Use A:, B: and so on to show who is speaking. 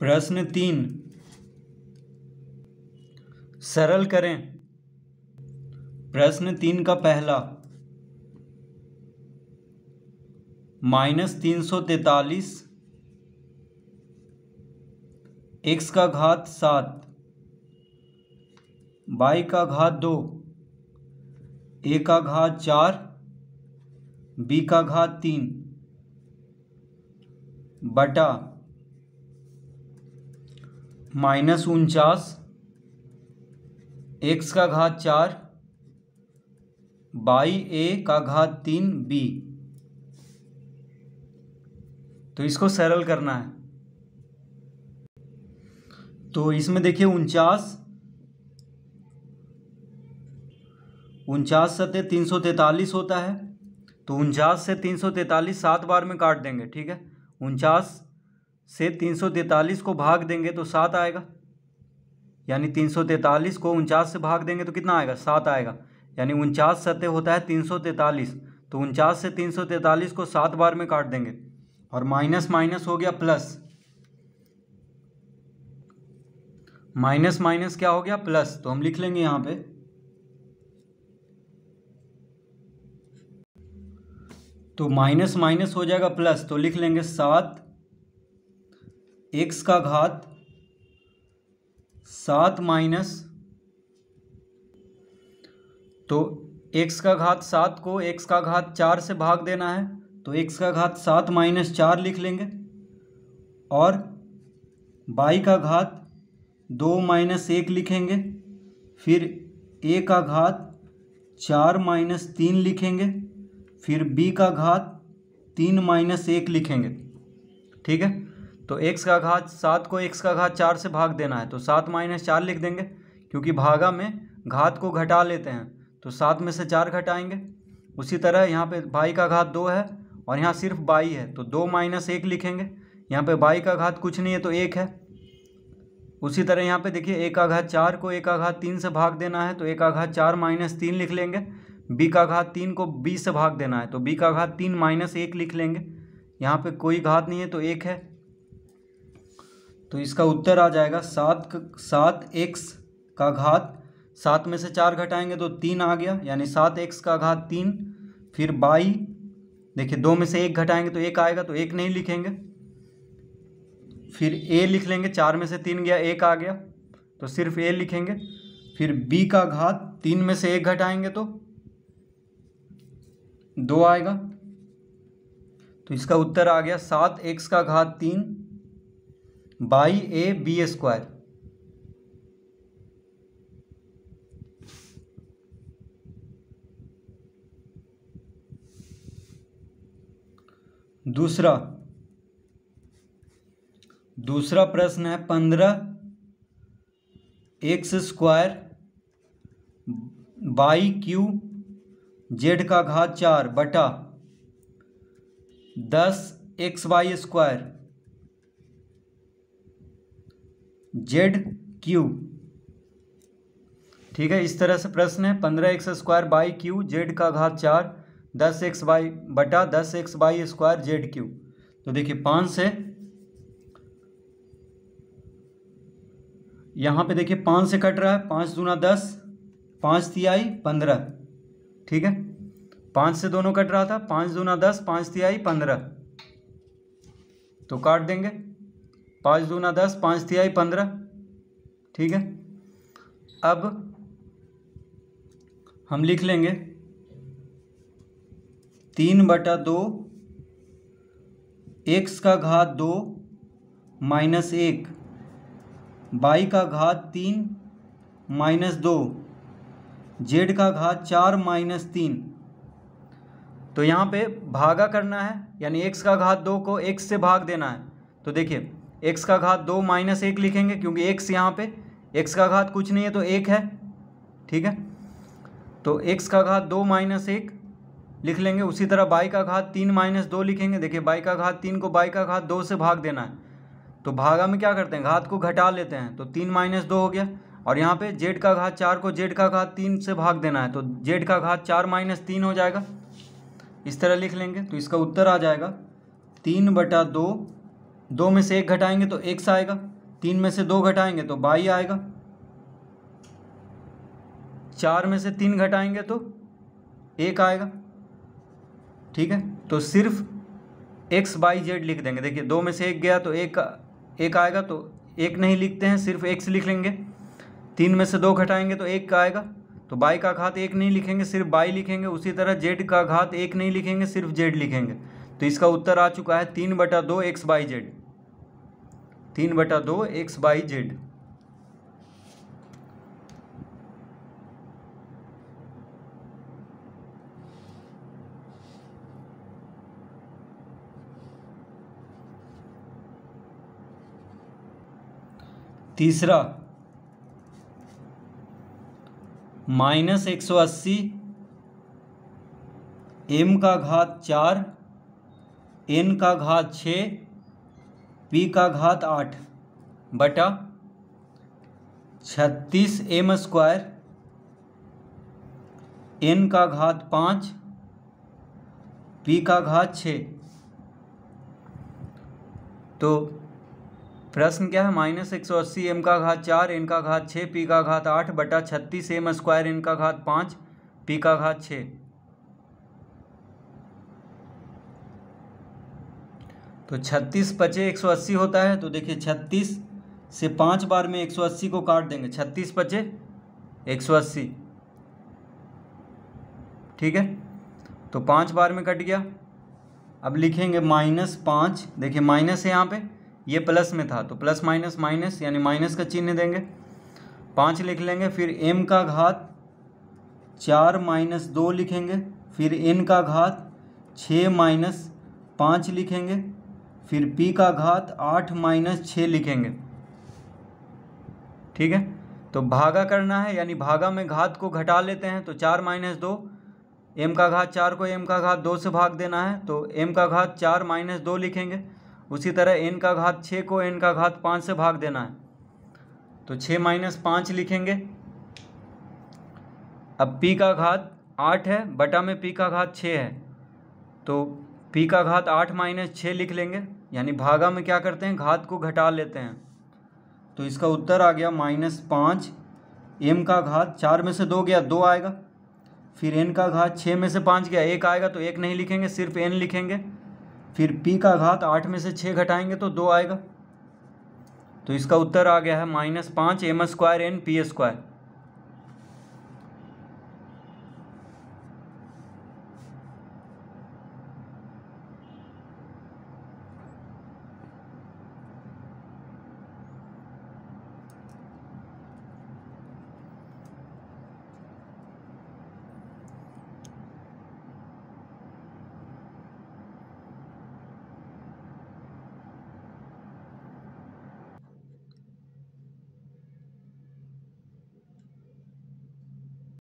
A: प्रश्न तीन सरल करें प्रश्न तीन का पहला माइनस तीन सौ तैतालीस एक्स का घात सात बाई का घात दो ए का घात चार बी का घात तीन बटा माइनस उनचास एक्स का घात चार बाई ए का घात तीन बी तो इसको सरल करना है तो इसमें देखिए उनचास उनचास सत्य तीन सौ तैतालीस होता है तो उनचास से तीन सौ तैतालीस सात बार में काट देंगे ठीक है उनचास से तीन को भाग देंगे तो सात आएगा यानी तीन को उनचास से भाग देंगे तो कितना आएगा सात आएगा यानी उनचास सत्य होता है तीन तो उनचास से तीन को सात बार में काट देंगे और माइनस माइनस हो गया प्लस माइनस माइनस क्या हो गया प्लस तो हम लिख लेंगे यहां पे तो माइनस माइनस हो जाएगा प्लस तो लिख लेंगे सात एक्स का घात सात माइनस तो एक्स का घात सात को एक्स का घात चार से भाग देना है तो एक्स का घात सात माइनस चार लिख लेंगे और बाई का घात दो माइनस एक लिखेंगे फिर ए का घात चार माइनस तीन लिखेंगे फिर बी का घात तीन माइनस एक लिखेंगे ठीक है तो एक्स का घात सात को एक्स का घात चार से भाग देना है तो सात माइनस चार लिख देंगे क्योंकि भागा में घात को घटा लेते हैं तो सात में से चार घटाएंगे उसी तरह यहाँ पे बाई का घात दो है और यहाँ सिर्फ बाई है तो दो माइनस एक लिखेंगे यहाँ पे बाई का घात कुछ नहीं है तो एक है उसी तरह यहाँ पे देखिए एक का घात चार को एक का घात तीन से भाग देना है तो एक का घात चार माइनस तीन लिख लेंगे बी का घात तीन को बी से भाग देना है तो बी का घात तीन माइनस एक लिख लेंगे यहाँ पे कोई घात नहीं है तो एक है तो इसका उत्तर आ जाएगा सात सात एक्स का घात सात में से चार घटाएंगे तो तीन आ गया यानी सात एक्स का घात तीन फिर बाई देखिए दो में से एक घटाएंगे तो एक आएगा तो एक नहीं लिखेंगे फिर ए लिख लेंगे चार में से तीन गया एक आ गया तो सिर्फ ए लिखेंगे फिर बी का घात तीन में से एक घटाएंगे तो दो आएगा तो इसका उत्तर आ गया सात एक्स का घात तीन बाई ए बी स्क्वायर दूसरा दूसरा प्रश्न है पंद्रह X square by Q Z का घात चार बटा दस X Y square Z Q ठीक है इस तरह से प्रश्न है पंद्रह X square by Q Z का घात चार दस एक्स बाई बटा दस X by square Z Q तो देखिए पाँच से यहाँ पे देखिए पाँच से कट रहा है पाँच दूना दस पाँच तिहाई पंद्रह ठीक है पाँच से दोनों कट रहा था पाँच दूना दस पाँच तिहाई पंद्रह तो काट देंगे पाँच दूना दस पाँच तिहाई पंद्रह ठीक है अब हम लिख लेंगे तीन बटा दो एक्स का घात दो माइनस एक बाई का घात तीन माइनस दो जेड का घात चार माइनस तीन तो यहाँ पे भागा करना है यानी एक्स का घात दो को एक्स से भाग देना है तो देखिए एक्स का घात दो माइनस एक लिखेंगे क्योंकि एक्स यहाँ पे एक्स का घात कुछ नहीं है तो एक है ठीक है तो एक्स का घात दो माइनस एक लिख लेंगे उसी तरह बाई का घात तीन माइनस दो लिखेंगे देखिए बाई का घात तीन को बाई का घात दो से भाग देना है तो भागा में क्या करते हैं घात को घटा लेते हैं तो तीन माइनस दो हो गया और यहाँ पे जेड का घात चार को जेड का घात तीन से भाग देना है तो जेड का घात चार माइनस तीन हो जाएगा इस तरह लिख लेंगे तो इसका उत्तर आ जाएगा तीन बटा दो दो में से एक घटाएंगे तो एक सा आएगा तीन में से दो घटाएंगे तो बाई आएगा चार में से तीन घटाएंगे तो एक आएगा ठीक है तो सिर्फ एक्स बाई जेड लिख देंगे देखिए दो में से एक गया तो एक एक आएगा तो एक नहीं लिखते हैं सिर्फ एक्स लिख लेंगे तीन में से दो घटाएंगे तो एक का आएगा तो बाई का घात एक नहीं लिखेंगे सिर्फ बाई लिखेंगे उसी तरह जेड का घात एक नहीं लिखेंगे सिर्फ जेड लिखेंगे तो इसका उत्तर आ चुका है तीन बटा दो एक्स बाई जेड तीन बटा दो एक्स बाई जेड तीसरा माइनस एक सौ अस्सी एम का घात चार एन का घात छः पी का घात आठ बटा छत्तीस एम स्क्वायर एन का घात पाँच पी का घात छ तो प्रश्न क्या है माइनस एक सौ अस्सी एम का घात चार एन का घात छः पी का घात आठ बटा छत्तीस एम स्क्वायर एन का घात पाँच पी का घात छः तो छत्तीस पचे एक सौ अस्सी होता है तो देखिए छत्तीस से पाँच बार में एक सौ अस्सी को काट देंगे छत्तीस पचे एक सौ अस्सी ठीक है तो पाँच बार में कट गया अब लिखेंगे माइनस पाँच देखिए माइनस है यहाँ पे ये प्लस में था तो प्लस माइनस माइनस यानी माइनस का चिन्ह देंगे पाँच लिख लेंगे फिर एम का घात चार माइनस दो लिखेंगे फिर एन का घात छः माइनस पाँच लिखेंगे फिर पी का घात आठ माइनस छः लिखेंगे ठीक है तो भागा करना है यानी भागा में घात को घटा लेते हैं तो चार माइनस दो एम का घात चार को एम का घात दो से भाग देना है तो एम का घात चार माइनस दो लिखेंगे उसी तरह एन का घात छः को एन का घात पाँच से भाग देना है तो छः माइनस पाँच लिखेंगे अब पी का घात आठ है बटा में पी का घात छः है तो पी का घात आठ माइनस छः लिख लेंगे यानी भागा में क्या करते हैं घात को घटा लेते हैं तो इसका उत्तर आ गया माइनस पाँच एम का घात चार में से दो गया दो आएगा फिर एन का घात छः में से पाँच गया एक आएगा तो एक नहीं लिखेंगे सिर्फ एन लिखेंगे फिर पी का घात आठ में से छः घटाएंगे तो दो आएगा तो इसका उत्तर आ गया है माइनस पाँच M square N P square